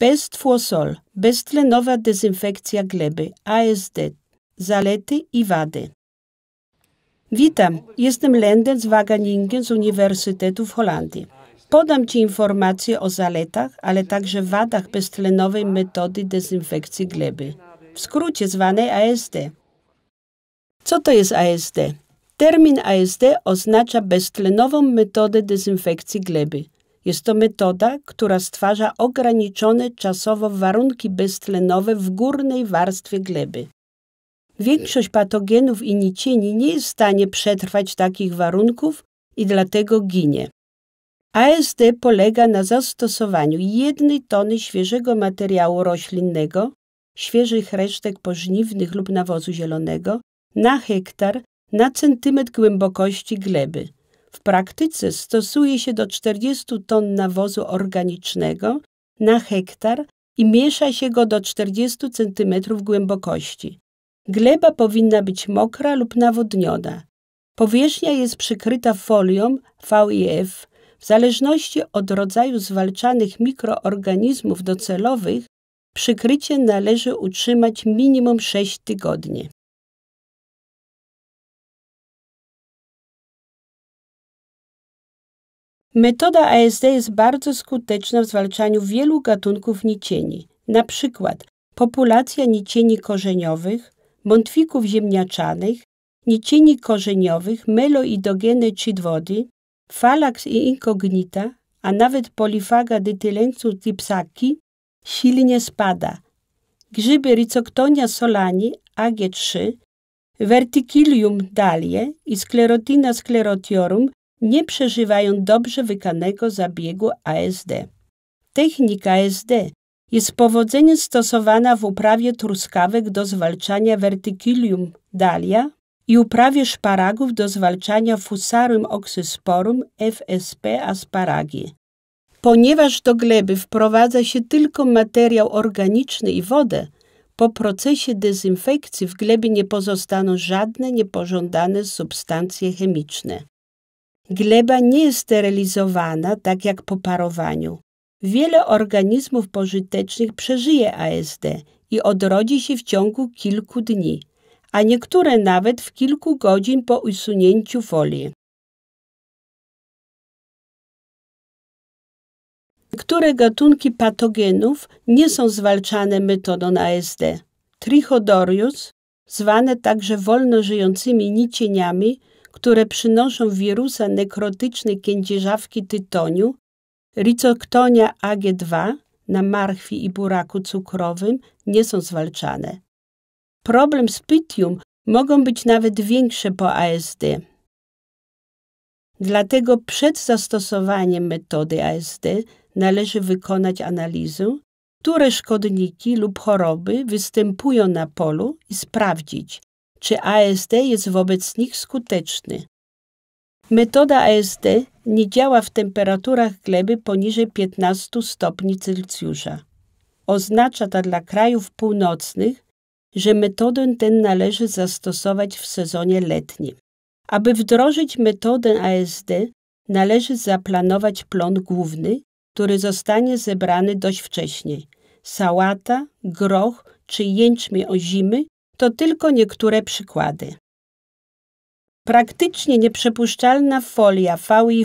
Beztwosol, beztlenowa dezynfekcja gleby, ASD, zalety i wady. Witam, jestem Lenden z Wageningen z Uniwersytetu w Holandii. Podam Ci informacje o zaletach, ale także wadach beztlenowej metody dezynfekcji gleby, w skrócie zwanej ASD. Co to jest ASD? Termin ASD oznacza beztlenową metodę dezynfekcji gleby. Jest to metoda, która stwarza ograniczone czasowo warunki beztlenowe w górnej warstwie gleby. Większość patogenów i nicieni nie jest w stanie przetrwać takich warunków i dlatego ginie. ASD polega na zastosowaniu jednej tony świeżego materiału roślinnego, świeżych resztek pożniwnych lub nawozu zielonego na hektar na centymetr głębokości gleby. W praktyce stosuje się do 40 ton nawozu organicznego na hektar i miesza się go do 40 cm głębokości. Gleba powinna być mokra lub nawodniona. Powierzchnia jest przykryta folią VIF. W zależności od rodzaju zwalczanych mikroorganizmów docelowych, przykrycie należy utrzymać minimum 6 tygodni. Metoda ASD jest bardzo skuteczna w zwalczaniu wielu gatunków nicieni, na przykład populacja nicieni korzeniowych, bątwików ziemniaczanych, nicieni korzeniowych, meloidogeny chidwody, falax i incognita, a nawet polifaga dytylencu tipsaki silnie spada. Grzyby Ricoctonia solani AG3, Verticillium dalie i Sclerotina sclerotiorum nie przeżywają dobrze wykanego zabiegu ASD. Technika ASD jest powodzeniem stosowana w uprawie truskawek do zwalczania verticillium dalia i uprawie szparagów do zwalczania Fusarium oxysporum FSP asparagi. Ponieważ do gleby wprowadza się tylko materiał organiczny i wodę, po procesie dezynfekcji w glebie nie pozostaną żadne niepożądane substancje chemiczne. Gleba nie jest sterylizowana, tak jak po parowaniu. Wiele organizmów pożytecznych przeżyje ASD i odrodzi się w ciągu kilku dni, a niektóre nawet w kilku godzin po usunięciu folii. Niektóre gatunki patogenów nie są zwalczane metodą ASD. Trichodorius, zwane także wolno żyjącymi nicieniami, które przynoszą wirusa nekrotycznej kędzierzawki tytoniu, ricoktonia AG2 na marchwi i buraku cukrowym nie są zwalczane. Problem z pytium mogą być nawet większe po ASD. Dlatego przed zastosowaniem metody ASD należy wykonać analizę, które szkodniki lub choroby występują na polu i sprawdzić, czy ASD jest wobec nich skuteczny. Metoda ASD nie działa w temperaturach gleby poniżej 15 stopni Celsjusza. Oznacza to dla krajów północnych, że metodę tę należy zastosować w sezonie letnim. Aby wdrożyć metodę ASD, należy zaplanować plon główny, który zostanie zebrany dość wcześnie. Sałata, groch czy jęczmień zimy? To tylko niektóre przykłady. Praktycznie nieprzepuszczalna folia V i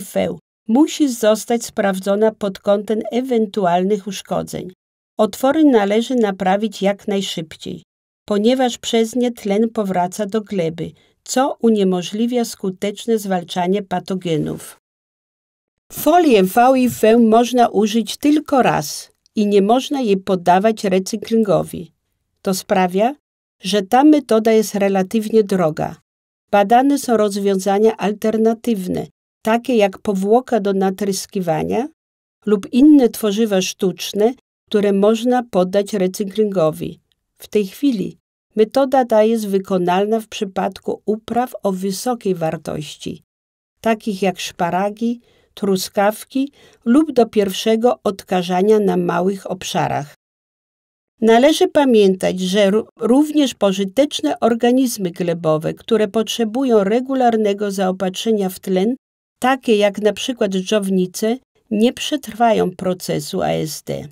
musi zostać sprawdzona pod kątem ewentualnych uszkodzeń. Otwory należy naprawić jak najszybciej, ponieważ przez nie tlen powraca do gleby, co uniemożliwia skuteczne zwalczanie patogenów. Folię V i można użyć tylko raz i nie można jej poddawać recyklingowi. To sprawia, że ta metoda jest relatywnie droga. Badane są rozwiązania alternatywne, takie jak powłoka do natryskiwania lub inne tworzywa sztuczne, które można poddać recyklingowi. W tej chwili metoda ta jest wykonalna w przypadku upraw o wysokiej wartości, takich jak szparagi, truskawki lub do pierwszego odkażania na małych obszarach. Należy pamiętać, że również pożyteczne organizmy glebowe, które potrzebują regularnego zaopatrzenia w tlen, takie jak np. żownice, nie przetrwają procesu ASD.